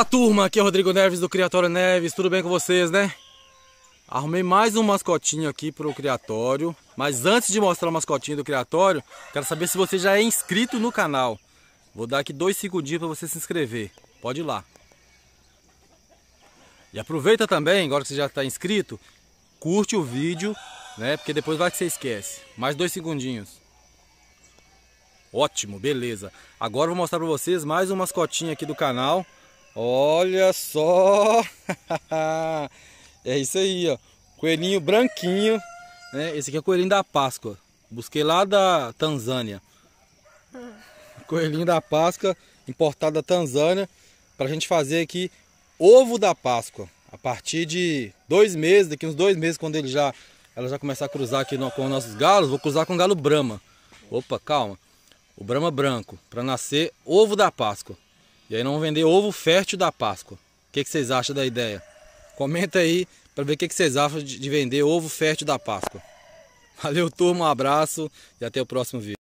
Fala turma, aqui é o Rodrigo Neves do Criatório Neves, tudo bem com vocês, né? Arrumei mais um mascotinho aqui pro Criatório, mas antes de mostrar o mascotinho do Criatório, quero saber se você já é inscrito no canal. Vou dar aqui dois segundinhos para você se inscrever, pode ir lá. E aproveita também, agora que você já está inscrito, curte o vídeo, né? Porque depois vai que você esquece. Mais dois segundinhos. Ótimo, beleza. Agora vou mostrar para vocês mais um mascotinho aqui do canal. Olha só! é isso aí, ó. Coelhinho branquinho. Né? Esse aqui é o coelhinho da Páscoa. Busquei lá da Tanzânia. Coelhinho da Páscoa, importado da Tanzânia, para a gente fazer aqui ovo da Páscoa. A partir de dois meses, daqui uns dois meses, quando ele já, ela já começar a cruzar aqui no, com os nossos galos, vou cruzar com o galo Brama. Opa, calma. O Brama branco, para nascer ovo da Páscoa. E aí não vender ovo fértil da Páscoa. O que, que vocês acham da ideia? Comenta aí para ver o que, que vocês acham de vender ovo fértil da Páscoa. Valeu, turma, um abraço e até o próximo vídeo.